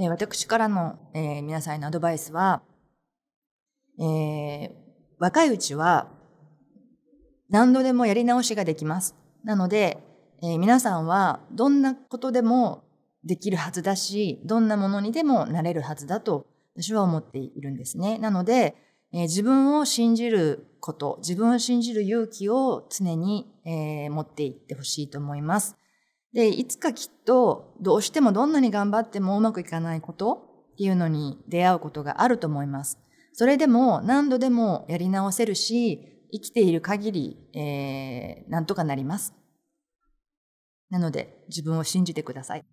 えー、私からの、えー、皆さんへのアドバイスは、えー、若いうちは何度でもやり直しができます。なので、えー、皆さんはどんなことでもできるはずだし、どんなものにでもなれるはずだと私は思っているんですね。なので、えー、自分を信じること、自分を信じる勇気を常に、えー、持っていってほしいと思います。で、いつかきっとどうしてもどんなに頑張ってもうまくいかないことっていうのに出会うことがあると思います。それでも何度でもやり直せるし、生きている限り、えー、なんとかなります。なので、自分を信じてください。